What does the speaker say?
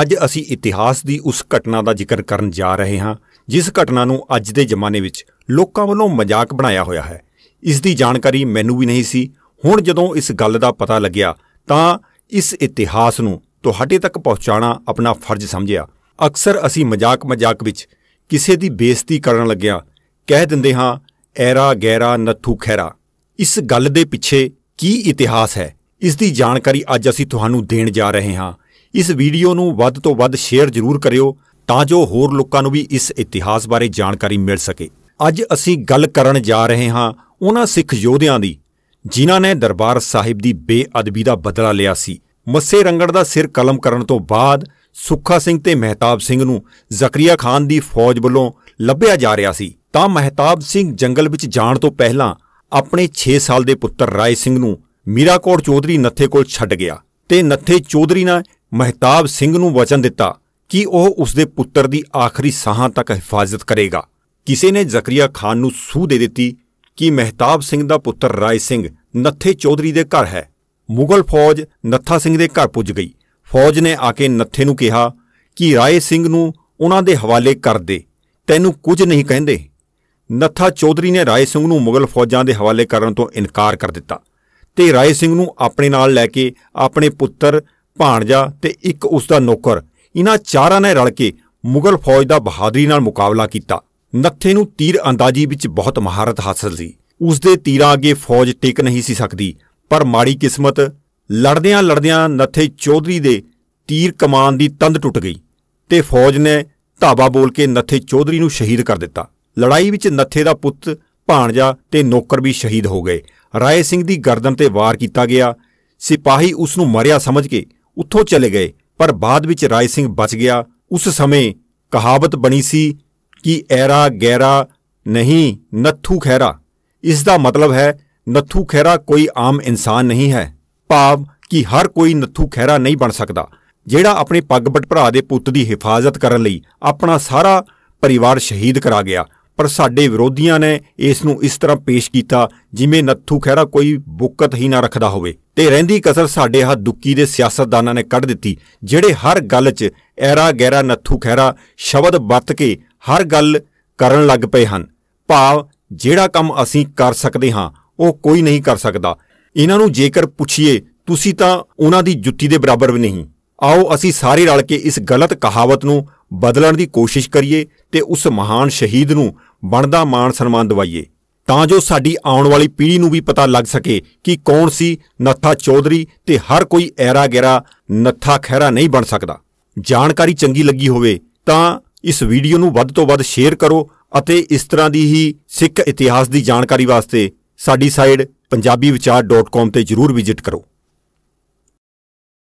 ਅੱਜ ਅਸੀਂ ਇਤਿਹਾਸ ਦੀ ਉਸ ਘਟਨਾ ਦਾ ਜ਼ਿਕਰ ਕਰਨ ਜਾ ਰਹੇ ਹਾਂ ਜਿਸ ਘਟਨਾ ਨੂੰ ਅੱਜ ਦੇ ਜ਼ਮਾਨੇ ਵਿੱਚ ਲੋਕਾਂ ਵੱਲੋਂ ਮਜ਼ਾਕ ਬਣਾਇਆ ਹੋਇਆ ਹੈ ਇਸ ਦੀ ਜਾਣਕਾਰੀ ਮੈਨੂੰ ਵੀ ਨਹੀਂ ਸੀ ਹੁਣ ਜਦੋਂ ਇਸ ਗੱਲ ਦਾ ਪਤਾ ਲੱਗਿਆ ਤਾਂ ਇਸ ਇਤਿਹਾਸ ਨੂੰ ਤੁਹਾਡੇ ਤੱਕ ਪਹੁੰਚਾਉਣਾ ਆਪਣਾ ਫਰਜ਼ ਸਮਝਿਆ ਅਕਸਰ ਅਸੀਂ ਮਜ਼ਾਕ-ਮਜ਼ਾਕ ਵਿੱਚ ਕਿਸੇ ਦੀ ਬੇਇੱਜ਼ਤੀ ਕਰਨ ਲੱਗਿਆ ਕਹਿ ਦਿੰਦੇ ਹਾਂ ਐਰਾ ਗੈਰਾ ਨੱਥੂ ਖੈਰਾ ਇਸ ਗੱਲ ਦੇ ਪਿੱਛੇ ਕੀ ਇਤਿਹਾਸ ਹੈ ਇਸ ਦੀ ਜਾਣਕਾਰੀ ਅੱਜ ਅਸੀਂ ਤੁਹਾਨੂੰ ਦੇਣ ਜਾ ਰਹੇ ਹਾਂ ਇਸ ਵੀਡੀਓ ਨੂੰ ਵੱਧ ਤੋਂ ਵੱਧ ਸ਼ੇਅਰ ਜ਼ਰੂਰ ਕਰਿਓ ਤਾਂ ਜੋ ਹੋਰ ਲੋਕਾਂ ਨੂੰ ਵੀ ਇਸ ਇਤਿਹਾਸ ਬਾਰੇ ਜਾਣਕਾਰੀ ਮਿਲ ਸਕੇ ਅੱਜ ਅਸੀਂ ਗੱਲ ਕਰਨ ਜਾ ਰਹੇ ਹਾਂ ਉਹਨਾਂ ਸਿੱਖ ਯੋਧਿਆਂ ਦੀ ਜਿਨ੍ਹਾਂ ਨੇ ਦਰਬਾਰ ਸਾਹਿਬ ਦੀ ਬੇਅਦਬੀ ਦਾ ਬਦਲਾ ਲਿਆ ਸੀ ਮੱਸੇ ਰੰਗੜ ਦਾ ਸਿਰ ਕਲਮ ਕਰਨ ਤੋਂ ਬਾਅਦ ਸੁੱਖਾ ਸਿੰਘ ਤੇ ਮਹਿਤਾਬ ਸਿੰਘ ਨੂੰ ਜ਼ਕਰੀਆ ਖਾਨ ਦੀ ਫੌਜ ਵੱਲੋਂ ਲੱਭਿਆ ਜਾ ਰਿਹਾ ਸੀ ਤਾਂ ਮਹਿਤਾਬ ਸਿੰਘ ਜੰਗਲ ਵਿੱਚ ਜਾਣ ਤੋਂ ਪਹਿਲਾਂ ਆਪਣੇ 6 ਸਾਲ ਦੇ ਪੁੱਤਰ ਰਾਏ ਸਿੰਘ ਨੂੰ ਮੀਰਾਕੋਟ ਚੌਧਰੀ ਨੱਥੇ ਕੋਲ ਛੱਡ ਗਿਆ ਤੇ ਨੱਥੇ ਚੌਧਰੀ ਨਾਲ ਮਹਿਤਾਬ ਸਿੰਘ ਨੂੰ ਵਚਨ ਦਿੱਤਾ ਕਿ ਉਹ ਉਸ ਦੇ ਪੁੱਤਰ ਦੀ ਆਖਰੀ ਸਾਹਾਂ ਤੱਕ ਹਿਫਾਜ਼ਤ ਕਰੇਗਾ ਕਿਸੇ ਨੇ ਜ਼ਕਰੀਆ ਖਾਨ ਨੂੰ ਸੂਹ ਦੇ ਦਿੱਤੀ ਕਿ ਮਹਿਤਾਬ ਸਿੰਘ ਦਾ ਪੁੱਤਰ ਰਾਏ ਸਿੰਘ ਨੱਥੇ ਚੌਧਰੀ ਦੇ ਘਰ ਹੈ ਮੁਗਲ ਫੌਜ ਨੱਥਾ ਸਿੰਘ ਦੇ ਘਰ ਪੁੱਜ ਗਈ ਫੌਜ ਨੇ ਆ ਕੇ ਨੱਥੇ ਨੂੰ ਕਿਹਾ ਕਿ ਰਾਏ ਸਿੰਘ ਨੂੰ ਉਹਨਾਂ ਦੇ ਹਵਾਲੇ ਕਰ ਦੇ ਤੈਨੂੰ ਕੁਝ ਨਹੀਂ ਕਹਿੰਦੇ ਨੱਥਾ ਚੌਧਰੀ ਨੇ ਰਾਏ ਸਿੰਘ ਨੂੰ ਮੁਗਲ ਫੌਜਾਂ ਦੇ ਹਵਾਲੇ ਕਰਨ ਤੋਂ ਇਨਕਾਰ ਕਰ ਦਿੱਤਾ ਤੇ ਰਾਏ ਸਿੰਘ ਨੂੰ ਆਪਣੇ ਨਾਲ ਲੈ ਕੇ ਆਪਣੇ ਪੁੱਤਰ ਭਾਣਜਾ ਤੇ ਇੱਕ ਉਸ ਦਾ ਨੌਕਰ ਇਹਨਾਂ ਚਾਰਾਂ ਨੇ ਰਲ ਕੇ ਮੁਗਲ ਫੌਜ ਦਾ ਬਹਾਦਰੀ ਨਾਲ ਮੁਕਾਬਲਾ ਕੀਤਾ ਨੱਥੇ ਨੂੰ ਤੀਰ ਅੰਦਾਜ਼ੀ ਵਿੱਚ ਬਹੁਤ ਮਹਾਰਤ ਹਾਸਲ ਸੀ ਉਸ ਦੇ ਤੀਰਾਂ ਅੱਗੇ ਫੌਜ ਟਿਕ ਨਹੀਂ ਸੀ ਸਕਦੀ ਪਰ ਮਾੜੀ ਕਿਸਮਤ ਲੜਦਿਆਂ ਲੜਦਿਆਂ ਨੱਥੇ ਚੌਧਰੀ ਦੇ ਤੀਰ ਕਮਾਨ ਦੀ ਤੰਦ ਟੁੱਟ ਗਈ ਤੇ ਫੌਜ ਨੇ ਧਾਵਾ ਬੋਲ ਕੇ ਨੱਥੇ ਚੌਧਰੀ ਨੂੰ ਸ਼ਹੀਦ ਕਰ ਦਿੱਤਾ ਲੜਾਈ ਵਿੱਚ ਨੱਥੇ ਦਾ ਪੁੱਤ ਭਾਣਜਾ ਤੇ ਨੌਕਰ ਵੀ ਸ਼ਹੀਦ ਹੋ ਗਏ ਰਾਏ ਸਿੰਘ ਦੀ ਗਰਦਨ ਤੇ ਵਾਰ ਕੀਤਾ ਗਿਆ ਸਿਪਾਹੀ ਉਸ ਨੂੰ ਮਰਿਆ ਸਮਝ ਕੇ ਉੱਥੋਂ ਚਲੇ ਗਏ ਪਰ ਬਾਅਦ ਵਿੱਚ ਰਾਏ ਸਿੰਘ ਬਚ ਗਿਆ ਉਸ ਸਮੇਂ ਕਹਾਵਤ ਬਣੀ ਸੀ ਕਿ ਐਰਾ ਗੈਰਾ ਨਹੀਂ ਨੱਥੂ ਖੈਰਾ ਇਸ ਦਾ ਮਤਲਬ ਹੈ ਨੱਥੂ ਖੈਰਾ ਕੋਈ ਆਮ ਇਨਸਾਨ ਨਹੀਂ ਹੈ ਭਾਵ ਕਿ ਹਰ ਕੋਈ ਨੱਥੂ ਖੈਰਾ ਨਹੀਂ ਬਣ ਸਕਦਾ ਜਿਹੜਾ ਆਪਣੇ ਬਟ ਭਰਾ ਦੇ ਪੁੱਤ ਦੀ ਹਿਫਾਜ਼ਤ ਕਰਨ ਲਈ ਆਪਣਾ ਸਾਰਾ ਪਰਿਵਾਰ ਸ਼ਹੀਦ ਕਰਾ ਗਿਆ ਪਰ ਸਾਡੇ ਵਿਰੋਧੀਆਂ ਨੇ ਇਸ ਨੂੰ ਇਸ ਤਰ੍ਹਾਂ ਪੇਸ਼ ਕੀਤਾ ਜਿਵੇਂ ਨੱਥੂ ਖਹਿਰਾ ਕੋਈ ਬੁੱਕਤ ਹੀ ਨਾ ਰੱਖਦਾ ਹੋਵੇ ਤੇ ਰਹਿੰਦੀ ਕਸਰ ਸਾਡੇ ਹੱਥ ਦੁੱਕੀ ਦੇ ਸਿਆਸਤਦਾਨਾਂ ਨੇ ਕੱਢ ਦਿੱਤੀ ਜਿਹੜੇ ਹਰ ਗੱਲ 'ਚ ਐਰਾ ਗੈਰਾ ਨੱਥੂ ਖਹਿਰਾ ਸ਼ਬਦ ਵਰਤ ਕੇ ਹਰ ਗੱਲ ਕਰਨ ਲੱਗ ਪਏ ਹਨ ਭਾਵ ਜਿਹੜਾ ਕੰਮ ਅਸੀਂ ਕਰ ਸਕਦੇ ਹਾਂ ਉਹ ਕੋਈ ਨਹੀਂ ਕਰ ਸਕਦਾ ਇਹਨਾਂ ਨੂੰ ਜੇਕਰ ਪੁੱਛੀਏ ਤੁਸੀਂ ਤਾਂ ਉਹਨਾਂ ਦੀ ਜੁੱਤੀ ਦੇ ਬਰਾਬਰ ਵੀ ਨਹੀਂ ਆਓ ਅਸੀਂ ਸਾਰੇ ਰਲ ਕੇ ਇਸ ਗਲਤ ਕਹਾਵਤ ਨੂੰ ਬਦਲਣ ਦੀ ਕੋਸ਼ਿਸ਼ ਕਰੀਏ ਤੇ ਉਸ ਮਹਾਨ ਸ਼ਹੀਦ ਨੂੰ ਬਣਦਾ ਮਾਣ ਸਨਮਾਨ ਦਿਵਾਈਏ ਤਾਂ ਜੋ ਸਾਡੀ ਆਉਣ ਵਾਲੀ ਪੀੜ੍ਹੀ ਨੂੰ ਵੀ ਪਤਾ ਲੱਗ ਸਕੇ ਕਿ ਕੌਣ ਸੀ ਨੱਥਾ ਚੌਧਰੀ ਤੇ ਹਰ ਕੋਈ ਐਰਾ ਗੈਰਾ ਨੱਥਾ ਖਹਿਰਾ ਨਹੀਂ ਬਣ ਸਕਦਾ ਜਾਣਕਾਰੀ ਚੰਗੀ ਲੱਗੀ ਹੋਵੇ ਤਾਂ ਇਸ ਵੀਡੀਓ ਨੂੰ ਵੱਧ ਤੋਂ ਵੱਧ ਸ਼ੇਅਰ ਕਰੋ ਅਤੇ ਇਸ ਤਰ੍ਹਾਂ ਦੀ ਹੀ ਸਿੱਖ ਇਤਿਹਾਸ ਦੀ ਜਾਣਕਾਰੀ ਵਾਸਤੇ ਸਾਡੀ ਸਾਈਟ punjabivichar.com ਤੇ ਜਰੂਰ ਵਿਜ਼ਿਟ ਕਰੋ